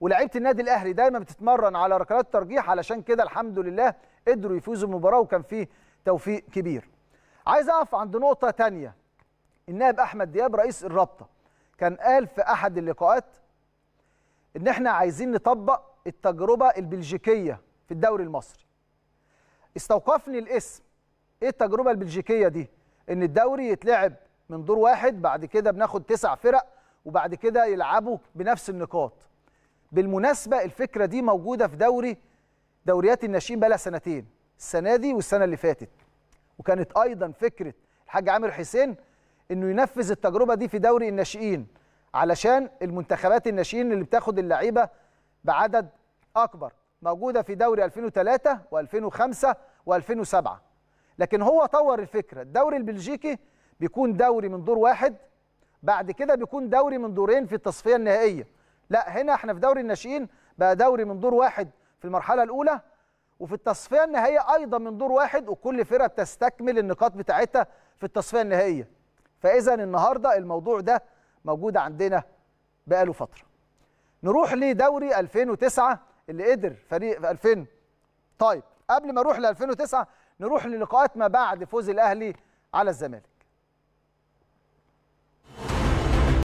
ولاعيبه النادي الاهلي دايما بتتمرن على ركلات ترجيح علشان كده الحمد لله قدروا يفوزوا المباراه وكان فيه توفيق كبير عايز اقف عند نقطه ثانيه النائب احمد دياب رئيس الرابطه كان قال في احد اللقاءات ان احنا عايزين نطبق التجربه البلجيكيه في الدوري المصري استوقفني الاسم ايه التجربه البلجيكيه دي ان الدوري يتلعب من دور واحد بعد كده بناخد تسع فرق وبعد كده يلعبوا بنفس النقاط بالمناسبه الفكره دي موجوده في دوري دوريات الناشئين بقى سنتين السنه دي والسنه اللي فاتت وكانت ايضا فكره الحاج عامر حسين انه ينفذ التجربه دي في دوري الناشئين علشان المنتخبات الناشئين اللي بتاخد اللعيبه بعدد اكبر موجوده في دوري 2003 و2005 و2007 لكن هو طور الفكره الدوري البلجيكي بيكون دوري من دور واحد بعد كده بيكون دوري من دورين في التصفيه النهائيه لا هنا احنا في دوري الناشئين بقى دوري من دور واحد في المرحله الاولى وفي التصفيه النهائيه ايضا من دور واحد وكل فرقه تستكمل النقاط بتاعتها في التصفيه النهائيه فاذا النهارده الموضوع ده موجود عندنا بقاله فتره نروح لدوري 2009 اللي قدر فريق في 2000 طيب قبل ما اروح ل 2009 نروح للقاءات ما بعد فوز الاهلي على الزمالك